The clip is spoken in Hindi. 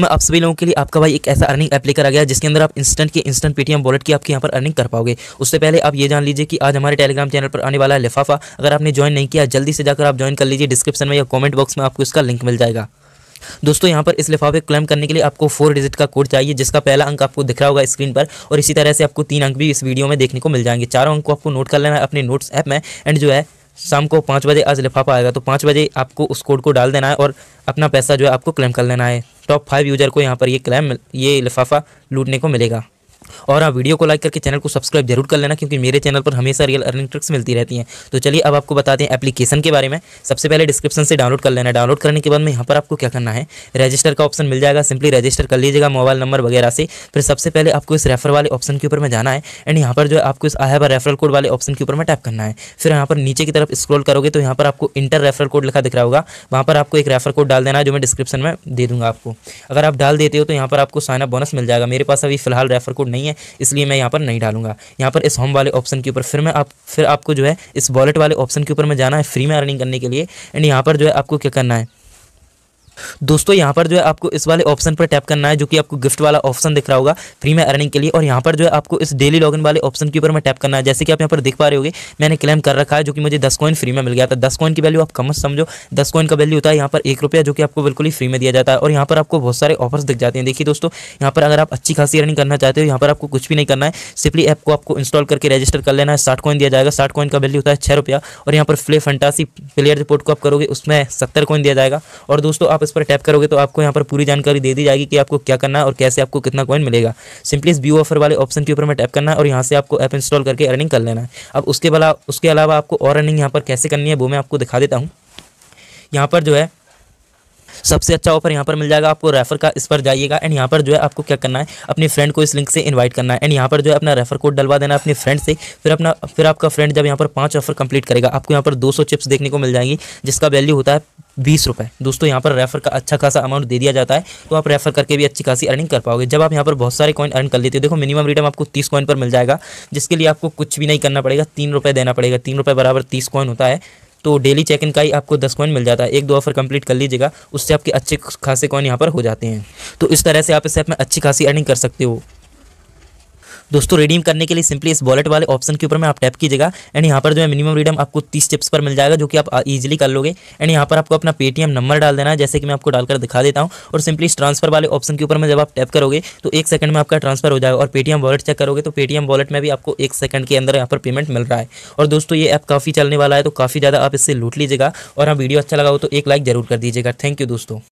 में आप सभी लोगों के लिए आपका भाई एक ऐसा अर्निंग ऐप लेकर आ गया जिसके अंदर आप इंस्टेंट के इंस्टेंट पेटीएम वॉलेट की आपके यहाँ पर अर्निंग कर पाओगे उससे पहले आप ये जान लीजिए कि आज हमारे टेलीग्राम चैनल पर आने वाला है लिफाफा अगर आपने ज्वाइन नहीं किया जल्दी से जाकर आप ज्वाइन कर लीजिए डिस्क्रिप्शन में या कॉमेंट बॉक्स में आपको इसका लिंक मिल जाएगा दोस्तों यहाँ पर इस लिफाफे को क्लेम करने के लिए आपको फोर डिजिट का कोड चाहिए जिसका पहला अंक आपको दिख रहा होगा स्क्रीन पर और इसी तरह से आपको तीन अंक भी इस वीडियो में देखने को मिल जाएंगे चारों अंक को आपको नोट कर लेना है अपने नोट्स ऐप में एंड जो है शाम को पाँच बजे आज लिफाफा आएगा तो पाँच बजे आपको उस कोड को डाल देना है और अपना पैसा जो है आपको क्लेम कर लेना है टॉप फाइव यूजर को यहाँ पर ये क्लेम ये लिफाफा लूटने को मिलेगा और आप वीडियो को लाइक करके चैनल को सब्सक्राइब जरूर कर लेना क्योंकि मेरे चैनल पर हमेशा रियल अर्निंग ट्रिक्स मिलती रहती हैं तो चलिए अब आपको बताते हैं एप्लीकेशन के बारे में सबसे पहले डिस्क्रिप्शन से डाउनलोड कर लेना डाउनलोड करने के बाद में यहाँ पर आपको क्या करना है रजिस्टर का ऑप्शन मिल जाएगा सिंपली रजिस्टर कर लीजिएगा मोबाइल नंबर वगैरह से फिर सबसे पहले आपको इस रेफर वाले ऑप्शन के ऊपर में जाना है एंड यहाँ पर जो है आपको इस आया रेफरल कोड वाले ऑप्शन के ऊपर में टैप करना है फिर यहाँ पर नीचे की तरफ स्क्रॉल करोगे तो यहाँ पर आपको इंटर रेफरल कोड लिखा दिख रहा होगा वहाँ पर आपको एक रेफर कोड डाल देना है जो मैं डिस्क्रिप्शन में दे दूँगा आपको अगर आप डाल देते हो तो यहाँ पर आपको साइन अप बोनस मिल जाएगा मेरे पास अभी फिलहाल रेफर कोड नहीं है इसलिए मैं यहाँ पर नहीं डालूंगा यहाँ पर इस होम वाले ऑप्शन के ऊपर फिर मैं आप फिर आपको जो है इस वॉलेट वाले ऑप्शन के ऊपर मैं जाना है फ्री में अर्निंग करने के लिए एंड यहाँ पर जो है आपको क्या करना है दोस्तों यहाँ पर जो है आपको इस वाले ऑप्शन पर टैप करना है जो कि आपको गिफ्ट वाला ऑप्शन दिख रहा होगा फ्री में अर्निंग के लिए और यहाँ पर जो है आपको इस डेली लॉगिन वाले ऑप्शन के ऊपर मैं टैप करना है जैसे कि आप यहाँ पर देख पा रहे हो मैंने क्लेम कर रखा है जो कि मुझे दस कॉइन फ्री में मिल गया था दस कॉइन की वैल्यू आप कम समझो दस कॉइन का वैल्यू होता है यहाँ पर एक रुपया जो कि आपको बिल्कुल ही फ्री में दिया जाता है और यहाँ पर आपको बहुत सारे ऑफर्स दिख जाते हैं देखिए दोस्तों यहाँ पर अगर आप अच्छी खासी अर्निंग करना चाहते हो यहाँ पर आपको कुछ भी नहीं करना है सिंपली ऐप को आपको इंस्टॉल करके रजिस्टर कर लेना है साठ कॉइन दिया जाएगा साठ कॉइन का वैल्यू होता है छः रुपया और यहाँ पर फ्ले फंटासी प्लेयर रिपोर्ट को आप करोगे उसमें सत्तर कॉइन दिया जाएगा और दोस्तों आप इस इस पर टैप करोगे तो आपको यहाँ पर पूरी जानकारी दे दी जाएगी कि आपको क्या करना है और कैसे आपको कितना कॉइन मिलेगा सिंपली इस व्यू ऑफर वाले ऑप्शन के ऊपर में टैप करना है और यहाँ से आपको ऐप इंस्टॉल करके अर्निंग कर लेना है अब उसके बला उसके अलावा आपको और अर्निंग यहाँ पर कैसे करनी है वो मैं आपको दिखा देता हूँ यहाँ पर जो है सबसे अच्छा ऑफर यहाँ पर मिल जाएगा आपको रेफर का इस पर जाइएगा एंड यहाँ पर जो है आपको क्या करना है अपने फ्रेंड को इस लिंक से इनवाइट करना है एंड यहाँ पर जो है अपना रेफर कोड डलवा देना अपने फ्रेंड से फिर अपना फिर आपका फ्रेंड जब यहाँ पर पांच ऑफर कंप्लीट करेगा आपको यहाँ पर दो चिप्स देखने को मिल जाएंगी जिसका वैल्यू होता है बीस रुपये दोस्तों यहाँ पर रेफर का अच्छा खासा अमाउंट दे दिया जाता है तो आप रेफर करके भी अच्छी खासी अर्निंग कर पाओगे जब आप यहाँ पर बहुत सारे कॉइन अर्न कर लेते हो देखो मिनिमम रिटर्न आपको तीस कॉइन पर मिल जाएगा जिसके लिए आपको कुछ भी नहीं करना पड़ेगा तीन रुपये देना पड़ेगा तीन रुपये बराबर तीस कॉइन होता है तो डेली चेक इन का ही आपको दस कॉइन मिल जाता है एक दो ऑफर कंप्लीट कर लीजिएगा उससे आपके अच्छे खासे कॉइन यहाँ पर हो जाते हैं तो इस तरह से आप इस ऐप में अच्छी खासी अर्निंग कर सकते हो दोस्तों रिडीम करने के लिए सिंपली इस वॉलेट वाले ऑप्शन के ऊपर में आप टैप कीजिएगा एंड यहाँ पर जो है मिनिमम रिडीम आपको तीस टिप्स पर मिल जाएगा जो कि आप ईजिली कर लोगे एंड यहाँ पर आपको अपना पेटीएम नंबर डाल देना है जैसे कि मैं आपको डालकर दिखा देता हूँ और सिंपली इस ट्रांसफर वाले ऑप्शन के ऊपर में जब आप टैप करोगे तो एक सेकंड में आपका ट्रांसफर हो जाएगा और पेटीएम वॉलेट चेक करोगे तो पेटीएम वॉलेट में भी आपको एक सेकंड के अंदर यहाँ पर पेमेंट मिल रहा है और दोस्तों ये ऐप काफ़ी चलने वाला है तो काफ़ी ज़्यादा आप इससे लूट लीजिएगा और हाँ वीडियो अच्छा लगा हो तो एक लाइक जरूर कर दीजिएगा थैंक यू दोस्तों